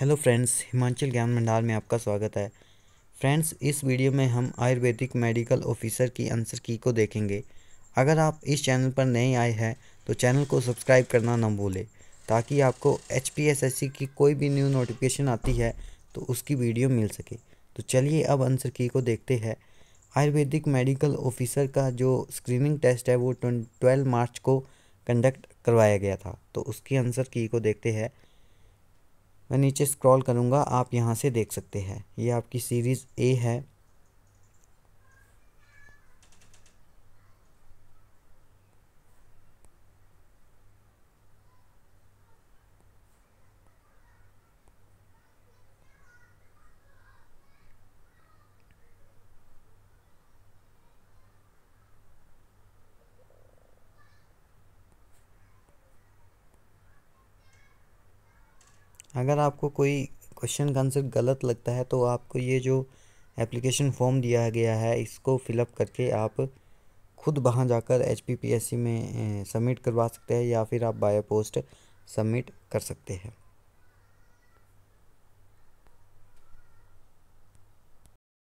hello friends Himachal ज्ञान भंडार में आपका स्वागत है फ्रेंड्स इस वीडियो में हम आयुर्वेदिक मेडिकल ऑफिसर की आंसर की को देखेंगे अगर आप इस चैनल पर नए आए हैं तो चैनल को सब्सक्राइब करना ना भूलें ताकि आपको एच की कोई भी न्यू नोटिफिकेशन आती है तो उसकी वीडियो मिल सके तो चलिए अब आंसर की को देखते हैं आयुर्वेदिक मेडिकल ऑफिसर का जो स्क्रीनिंग टेस्ट है वो ट्वेल्व मार्च को कंडक्ट करवाया गया था तो उसकी आंसर की को देखते हैं मैं नीचे स्क्रॉल करूँगा आप यहाँ से देख सकते हैं ये आपकी सीरीज़ ए है अगर आपको कोई क्वेश्चन का आंसर गलत लगता है तो आपको ये जो एप्लीकेशन फॉर्म दिया गया है इसको फिलअप करके आप खुद वहाँ जाकर एच में सबमिट करवा सकते हैं या फिर आप बायो पोस्ट सबमिट कर सकते हैं